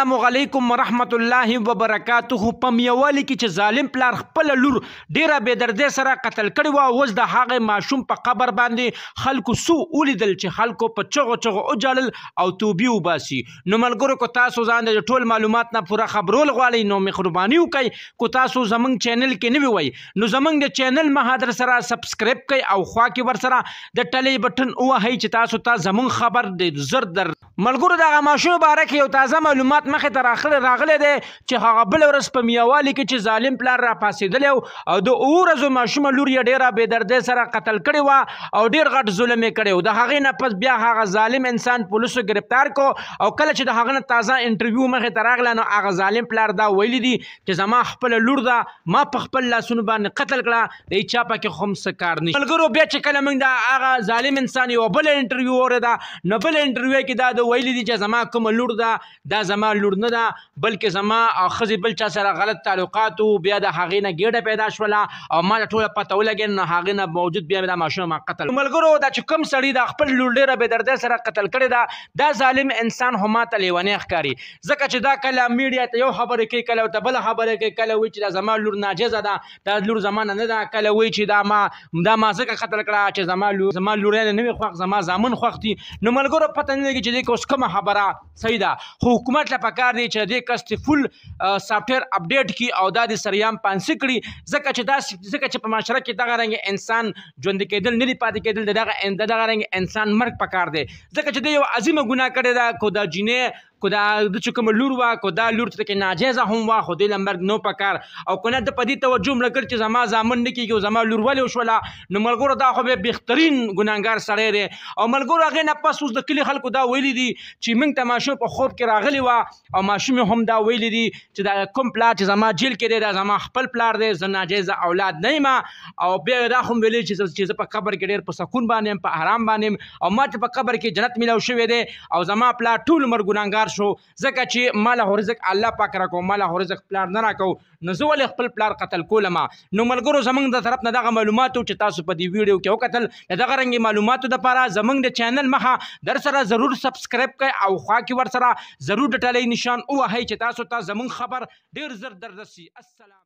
السلام علیکم ورحمت الله وبرکاته په میوالي کې چې ظالم پلار خپل لور ډیره بې دردۍ سره قتل کړی و اوس د هغه ماشوم په قبر باندې خلکو سو ولیدل چې خلکو په چغو چغو اجړل او توبې وباسي نو ملګرو کو تاسو ځان د ټول معلومات نه پوره خبرول غواړئ نو مهرباني وکړئ کو تاسو زمنګ چینل کې نه وای نو زمنګ د چینل مهادر سره سبسکرایب کړئ او خوا کې ور سره د ټلې بٹن وهئ چې تاسو ته زمنګ خبر د زر در ملګرو دغه ماشوم بارکه یو تازه معلومات مخې ته راغلی راغلی دی چې هغه بل ورځ په میاوالي کې چې ظالم پلار را پاسېدلی او د اوو ورځو ماشومه لور یې ډېره بېدردۍ سره قتل کړې وه او ډېر غټ ظلم یې کړی و د هغې نه پس بیا هغه ظالم انسان پولیسو ګرفتار کو او کله چې د هغه نه تازه انټرویو مخې ته راغله نو هغه ظالم پلار دا ویلي دي چې زما خپله لور ده ما په خپل لاسونو باندې قتل کړه د چا پکې خو هم څه کار نشته ملګرو بیا چې کله موږ د هغه ظالم انسان یوه بل انټرویو اورېده نو بل انټرویو کې دا د ویلي دي چې زما کومه لور ده دا زما لور نه ده بلکې زما خزي بل چا سره غلط تعلقات او بیا د هغې نه ګډه پیدا شوله او ما ټوله پته ولګین نه هغې نه موجود بیا دا ماشوم قتل ملګرو دا چې کوم سړی د خپل لور ډیره به درد سره قتل کړي دا دا ظالم انسان هما ته لیونی ښکاري ځکه چې دا کله میډیا ته یو خبره کوي کله ته بل خبره کوي کله وی چې دا زما لور ناجیزه ده دا لور زمانه نه ده کله وی چې دا ما دا ما ځکه قتل کړه چې زما لور زما لور نه نوې خوښ زما زامن خوښ دي نو ملګرو پته نه لګي چې دې کوم خبره صحیح ده حکومت له پکار دی چې دې کس ته فل سافټویر اپډیټ کی او دا د سریام پانسي کړي ځکه چې دا ځکه چې په معاشره کې دغه رنګ انسان ژوند کېدل نه دی پاتې کېدل دغه دغه رنګ انسان مرګ پکار دی ځکه چې دی یو عظیمه ګناه کړې ده خو دا جینې کو دا د چې کوم لور وا کو دا لور ته کې ناجیزه هم وا خو دې لمر نو پکار او کنه د پدی توجه مل کړ چې زما ځامن نه کیږي زما لور ولې وشولا نو ملګرو دا خو به بهترین ګناګار سره دی او ملګرو هغه نه پس اوس د کلی خلکو دا ویلي دي چې موږ تماشو په خوب کې راغلی وا او ماشوم هم دا ویلي دي چې دا کوم پلاټ زما جیل کې دی دا زما خپل پلار دی زه ناجیزه اولاد نه ما او به دا خو ویلي چې چې په قبر کې ډیر په سکون باندې په آرام باندې او ما ته په قبر کې جنت ملو شوې ده او زما پلا ټول مر ګناګار پلار شو ځکه چې مال او رزق الله پاک راکو مال او رزق پلار نه راکو نو زه ولې خپل پلار قتل کولم نو ملګرو زمنګ د طرف نه دغه معلومات چې تاسو په دې ویډیو کې وکتل دغه رنګي معلومات د پاره زمنګ د چینل مخه در سره ضرور سبسکرایب کړئ او خوا کې ور سره ضرور د ټلې نشان او هي چې تاسو ته زمون خبر ډیر زر در رسي السلام